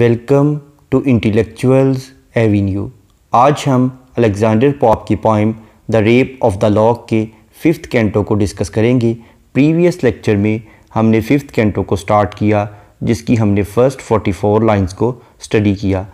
welcome to intellectuals avenue आज हम Alexander Pope की poem the rape of the lock के फिफ्थ कैंटो को डिस्कस करेंगे प्रीवियस लेक्चर में हमने फिफ्थ कैंटो को स्टार्ट किया जिसकी हमने फर्स्ट 44 लाइंस को स्टडी किया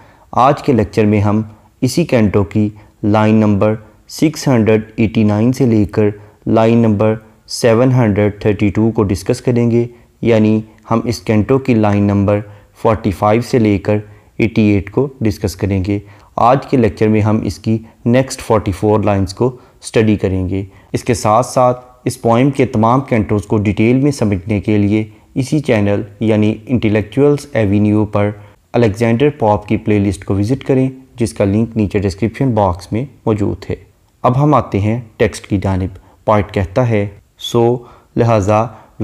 आज के लेक्चर में हम इसी कैंटो की लाइन नंबर 689 से लेकर लाइन नंबर 732 को डिस्कस करेंगे यानी हम इस कैंटो की लाइन नंबर 45 से लेकर 88 को डिस्कस करेंगे आज के लेक्चर में हम इसकी नेक्स्ट 44 लाइंस को स्टडी करेंगे इसके साथ साथ इस पोइम के तमाम कैंटोज को डिटेल में समझने के लिए इसी चैनल यानी इंटेलेक्चुअल्स एवेन्यू पर अलेक्जेंडर पॉप की प्लेलिस्ट को विज़िट करें जिसका लिंक नीचे डिस्क्रिप्शन बॉक्स में मौजूद है अब हम आते हैं टेक्स्ट की जानब पॉइंट कहता है सो लिहाजा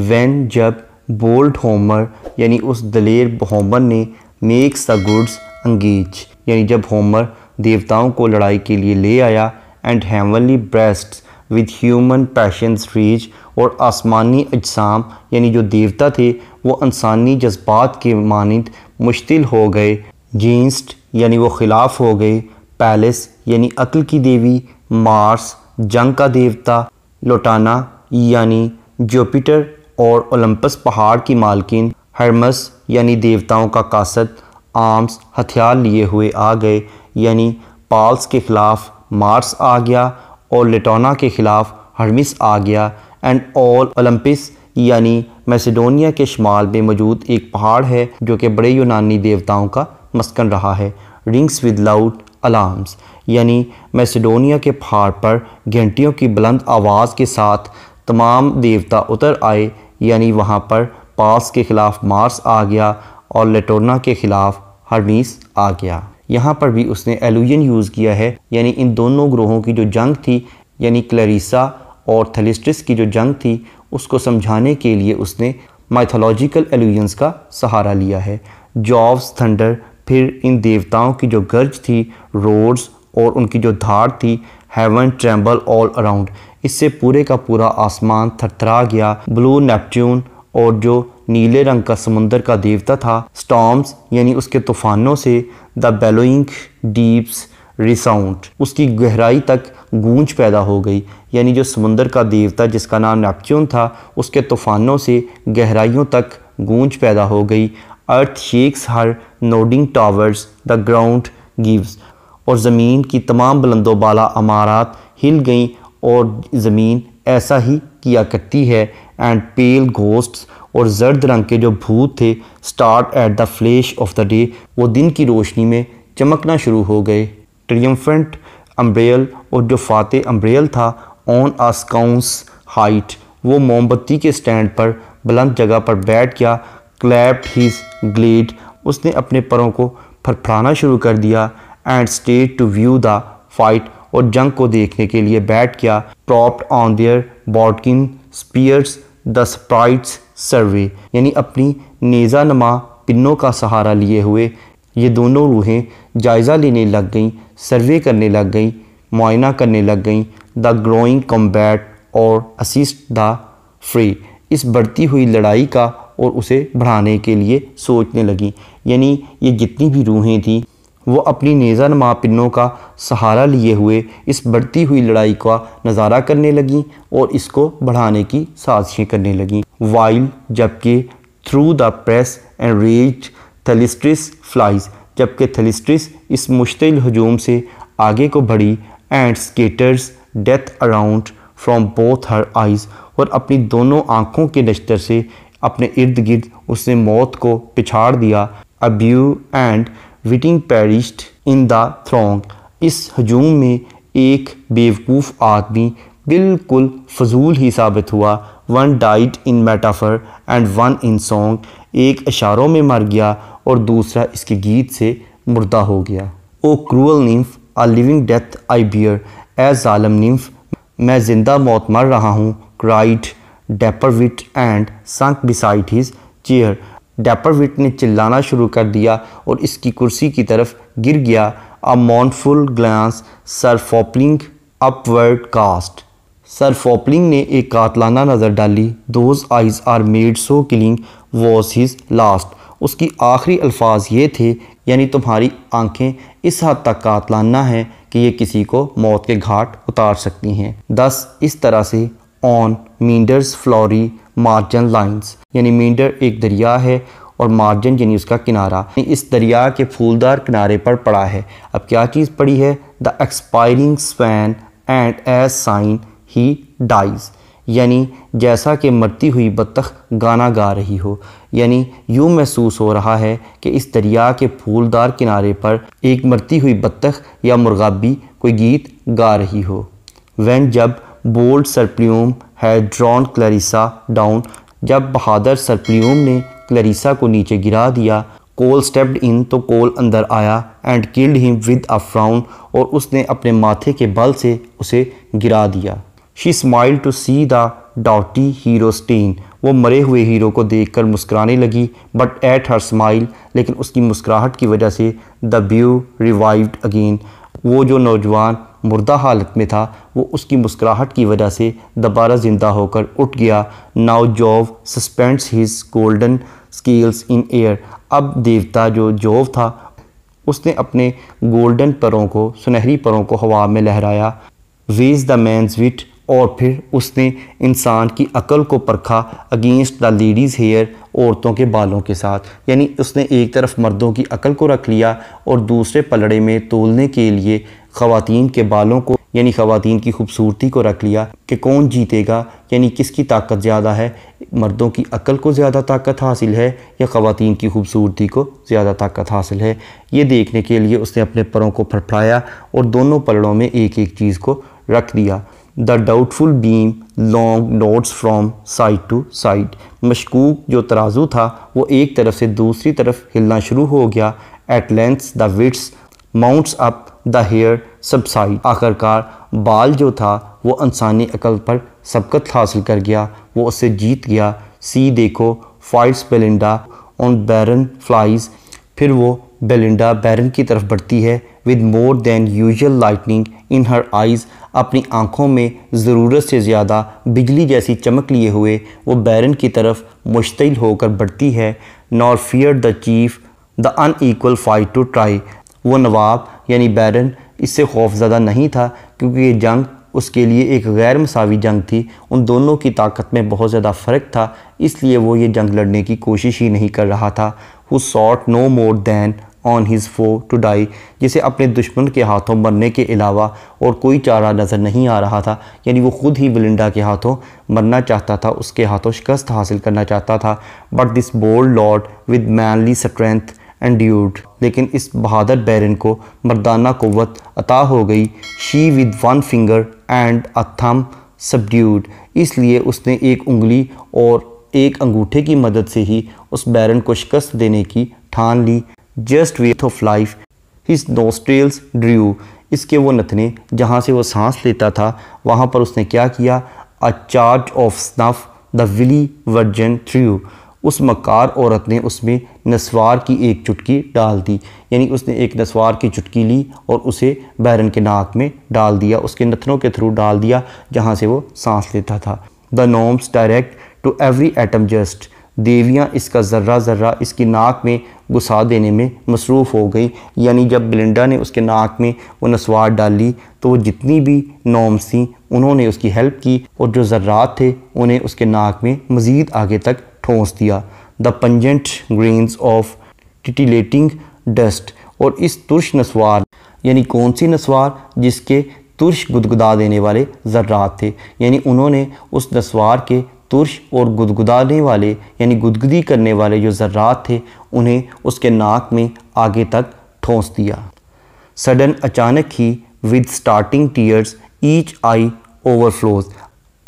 वैन जब बोल्ट होमर यानी उस दलेर होमर ने मेक्स द गुड्स अंगेज यानी जब होमर देवताओं को लड़ाई के लिए ले आया and heavenly breasts with human passions rage और आसमानी अजसाम यानी जो देवता थे वो इंसानी जज्बात के मानद मुश्तिल हो गए जींस्ट यानी वो खिलाफ हो गए पैलेस यानी अक्ल की देवी मार्स जंग का देवता लोटाना यानी जुपिटर और ओलंपस पहाड़ की मालकिन हरमस यानी देवताओं का कासद आर्म्स हथियार लिए हुए आ गए यानी पाल्स के ख़िलाफ़ मार्स आ गया और लेटोना के ख़िलाफ़ हरमिस आ गया एंड ऑल ओलंपिस यानी मैसेडोनिया के शुमाल में मौजूद एक पहाड़ है जो कि बड़े यूनानी देवताओं का मस्कन रहा है रिंग्स विद लाउड अलार्म्स यानी मैसेडोनिया के पहाड़ पर घंटियों की बुलंद आवाज़ के साथ तमाम देवता उतर आए यानी वहाँ पर पास के ख़िलाफ़ मार्स आ गया और लेटोना के ख़िलाफ़ हर्मीस आ गया यहाँ पर भी उसने एलुजन यूज़ किया है यानी इन दोनों ग्रोहों की जो जंग थी यानी क्लरिसा और थलिस्ट्रिस की जो जंग थी उसको समझाने के लिए उसने माइथोलॉजिकल एलुजन्स का सहारा लिया है जॉब्स थंडर फिर इन देवताओं की जो गर्ज थी रोड्स और उनकी जो धार थी हेवन ट्रैम्बल ऑल अराउंड इससे पूरे का पूरा आसमान थरथरा गया ब्लू नेपट्यून और जो नीले रंग का समुंदर का देवता था स्टॉम्स यानी उसके तूफानों से द बेलोइंग डीप्स रिसाउंड उसकी गहराई तक गूंज पैदा हो गई यानी जो समुंदर का देवता जिसका नाम नेपच्यून था उसके तूफानों से गहराइयों तक गूंज पैदा हो गई earth shakes her nodding towers the ground gives और ज़मीन की तमाम बुलंदोबाला अमारात हिल गईं और ज़मीन ऐसा ही किया करती है एंड पेल घोस्ट्स और जर्द रंग के जो भूत थे start at the flash of the day वो दिन की रोशनी में चमकना शुरू हो गए ट्रियम्फेंट अम्ब्रेल और जो फातह अम्ब्रेल था ऑन आस्काउंस हाइट वो मोमबत्ती के स्टैंड पर बुलंद जगह पर बैठ गया क्लैप्ड हीज ग्लेड उसने अपने परों को फरफड़ाना शुरू कर दिया and sate to view the fight और जंग को देखने के लिए बैठ गया propped on their bodkin spears the sprites survey यानी अपनी नेज़ा नमा पिनों का सहारा लिए हुए ये दोनों रूहें जायज़ा लेने लग गईं सर्वे करने लग गईं मुआयना करने लग गईं the growing combat or assist the fray इस बढ़ती हुई लड़ाई का और उसे बढ़ाने के लिए सोचने लगी यानी ये जितनी भी रूहें थीं वो अपनी नेज़ा नमा पिनों का सहारा लिए हुए इस बढ़ती हुई लड़ाई का नज़ारा करने लगीं और इसको बढ़ाने की साजिशें करने लगी वाइल जबकि through the press and rage Thalestris flies जबकि थलिस्ट्रिस इस मुश्तिल हजूम से आगे को बढ़ी and scatters death around from both her eyes और अपनी दोनों आँखों के नश्तर से अपने इर्द गिर्द उसने मौत को पिछाड़ दिया अब्यू एंड विटिंग पेरिस्ट इन द थ्रोंग इस हजूम में एक बेवकूफ़ आदमी बिल्कुल फजूल ही साबित हुआ one died in metaphor and one in song एक इशारों में मर गया और दूसरा इसके गीत से मुर्दा हो गया O cruel nymph a living death I bear ए ालम निम्फ मैं ज़िंदा मौत मर रहा हूँ cried Dapperwit and sunk beside his chair Dapperwit ने चिल्लाना शुरू कर दिया और इसकी कुर्सी की तरफ गिर गया a mournful glance Sir Fopling upward cast Sir Fopling ने एक कातलाना नज़र डाली those eyes are made so killing was his last उसकी आखिरी अल्फाज ये थे यानी तुम्हारी आंखें इस हद तक कातलाना है कि ये किसी को मौत के घाट उतार सकती हैं दस इस तरह से on Meander's flowery margin lies यानी मीडर एक दरिया है और मार्जन यानी उसका किनारा इस दरिया के फूलदार किनारे पर पड़ा है अब क्या चीज़ पड़ी है the expiring swan and as sings he dies यानी जैसा कि मरती हुई बतख गाना गा रही हो यानी यूँ महसूस हो रहा है कि इस दरिया के फूलदार किनारे पर एक मरती हुई बतख या मुर्गाबी कोई गीत गा रही हो वैन जब bold Sir Plume had drawn Clarissa down जब बहादुर सरप्रियोम ने क्लरिसा को नीचे गिरा दिया कोल स्टेप्ड इन तो कोल अंदर आया and killed him with a frown और उसने अपने माथे के बल से उसे गिरा दिया she smiled to see the doughty hero slain वो मरे हुए हीरो को देखकर मुस्कुराने लगी बट एट हर स्माइल लेकिन उसकी मुस्कुराहट की वजह से द ब्यू रिवाइव्ड अगेन वो जो नौजवान मुर्दा हालत में था वो उसकी मुस्कुराहट की वजह से दोबारा ज़िंदा होकर उठ गया now Jove suspends his golden scales in air अब देवता जो जॉव था उसने अपने गोल्डन परों को सुनहरी परों को हवा में लहराया वेज द मैंस विट और फिर उसने इंसान की अकल को परखा अगेंस्ट द लेडीज़ हेयर औरतों के बालों के साथ यानी उसने एक तरफ मर्दों की अकल को रख लिया और दूसरे पलड़े में तोलने के लिए खातन के बालों को यानी खातन की खूबसूरती को रख लिया कि कौन जीतेगा यानी किसकी ताकत ज़्यादा है मर्दों की अकल को ज़्यादा ताकत हासिल है या खातन की खूबसूरती को ज़्यादा ताकत हासिल है ये देखने के लिए उसने अपने परों को फड़फड़ाया और दोनों पलड़ों में एक एक चीज़ को रख दिया the doubtful beam long nods from side to side मशकूक जो तराजू था वो एक तरफ से दूसरी तरफ हिलना शुरू हो गया at length the wits mounts up the hairs subside आखिरकार बाल जो था वो इंसानी अकल पर सबकत हासिल कर गया वो उसे जीत गया सी देखो fierce Belinda on baron flies फिर वो बेलिंडा बैरन की तरफ बढ़ती है with more than usual lightning in her eyes अपनी आँखों में ज़रूरत से ज़्यादा बिजली जैसी चमक लिए हुए वो बैरन की तरफ मुश्तिल होकर बढ़ती है nor feared the chief the अन फाइट टू ट्राई वो नवाब यानी बैरन इससे खौफजदा नहीं था क्योंकि ये जंग उसके लिए एक गैर मसावी जंग थी उन दोनों की ताकत में बहुत ज़्यादा फ़र्क था इसलिए वो ये जंग लड़ने की कोशिश ही नहीं कर रहा था who sought no more than on his foe to die जिसे अपने दुश्मन के हाथों मरने के अलावा और कोई चारा नज़र नहीं आ रहा था यानी वो ख़ुद ही विलिंडा के हाथों मरना चाहता था उसके हाथों शिकस्त हासिल करना चाहता था but this bold lord with manly strength endured लेकिन इस बहादुर बैरन को मर्दाना कुत अता हो गई she with one finger and a thumb subdued इसलिए उसने एक उंगली और एक अंगूठे की मदद से ही उस बैरन को शिकस्त देने की ठान ली जस्ट वेथ of life his nostrils drew इसके वो नथने जहाँ से वो सांस लेता था वहाँ पर उसने क्या किया a charge of snuff the wily virgin threw उस मकार औरत ने उसमें नस्वार की एक चुटकी डाल दी यानी उसने एक नस्वार की चुटकी ली और उसे बैरन के नाक में डाल दिया उसके नथनों के थ्रू डाल दिया जहाँ से वो सांस लेता था the gnomes direct to every atom just देवियाँ इसका ज़र्रा ज़र्रा इसकी नाक में घुसा देने में मसरूफ़ हो गई यानी जब बिलिंडा ने उसके नाक में वो नस्वार डाली तो वो जितनी भी नॉम्स थी उन्होंने उसकी हेल्प की और जो ज़र्रात थे उन्हें उसके नाक में मज़ीद आगे तक ठोंस दिया the pungent grains of titillating dust और इस तुर्श नस्वार यानी कौन सी नस्वार जिसके तुर्श गुदगुदा देने वाले जर्रात थे यानी उन्होंने उस नस्वार के तुर्श और गुदगुदाने वाले यानी गुदगुदी करने वाले जो जर्रात थे उन्हें उसके नाक में आगे तक ठोंस दिया सडन अचानक ही with starting tears each eye overflows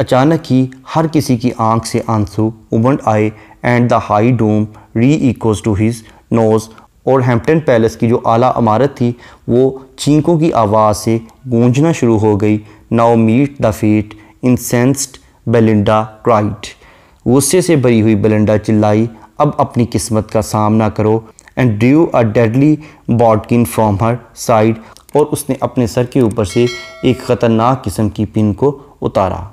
अचानक ही हर किसी की आंख से आंसू उमड़ आए and the high dome re-echoes to his nose और हैम्पटन पैलेस की जो आला अमारत थी वो चींकों की आवाज़ से गूंजना शुरू हो गई now meet the fate incensed Belinda cried गुस्से से भरी हुई बेलिंडा चिल्लाई अब अपनी किस्मत का सामना करो and drew a deadly bodkin from her side और उसने अपने सर के ऊपर से एक ख़तरनाक किस्म की पिन को उतारा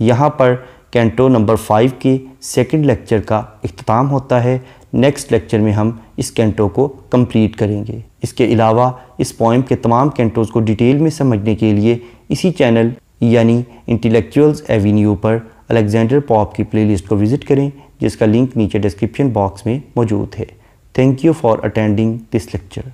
यहाँ पर कैंटो नंबर फाइव के सेकंड लेक्चर का अख्ताम होता है नेक्स्ट लेक्चर में हम इस कैंटो को कंप्लीट करेंगे इसके अलावा इस पॉइंट के तमाम कैंटोज़ को डिटेल में समझने के लिए इसी चैनल यानी इंटेलेक्चुअल्स एवेन्यू पर अलेक्जेंडर पॉप की प्लेलिस्ट को विज़िट करें जिसका लिंक नीचे डिस्क्रिप्शन बॉक्स में मौजूद है thank you for attending this lecture